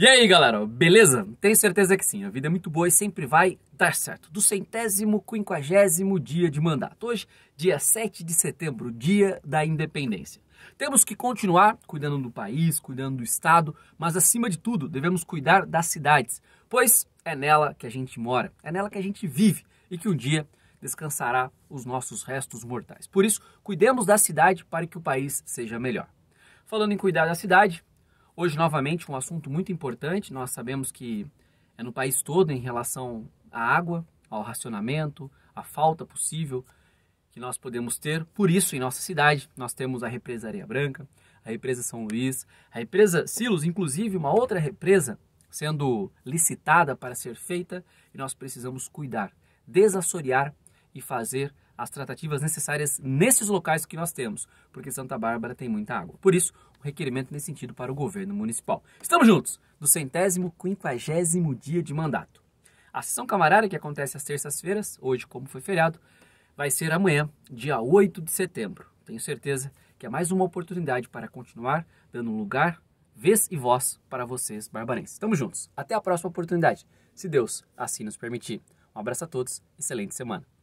E aí, galera, beleza? Tenho certeza que sim, a vida é muito boa e sempre vai dar certo. Do centésimo, quinquagésimo dia de mandato. Hoje, dia 7 de setembro, dia da independência. Temos que continuar cuidando do país, cuidando do Estado, mas acima de tudo, devemos cuidar das cidades, pois é nela que a gente mora, é nela que a gente vive e que um dia descansará os nossos restos mortais. Por isso, cuidemos da cidade para que o país seja melhor. Falando em cuidar da cidade, Hoje, novamente, um assunto muito importante. Nós sabemos que é no país todo em relação à água, ao racionamento, à falta possível que nós podemos ter. Por isso, em nossa cidade, nós temos a represa Areia Branca, a represa São Luís, a represa Silos, inclusive uma outra represa sendo licitada para ser feita e nós precisamos cuidar, desassorear e fazer as tratativas necessárias nesses locais que nós temos, porque Santa Bárbara tem muita água. Por isso, o requerimento nesse sentido para o governo municipal. Estamos juntos do centésimo quinquagésimo dia de mandato. A sessão camarária que acontece às terças-feiras, hoje como foi feriado, vai ser amanhã, dia 8 de setembro. Tenho certeza que é mais uma oportunidade para continuar dando lugar, vez e voz para vocês, barbarenses. Estamos juntos. Até a próxima oportunidade, se Deus assim nos permitir. Um abraço a todos, excelente semana.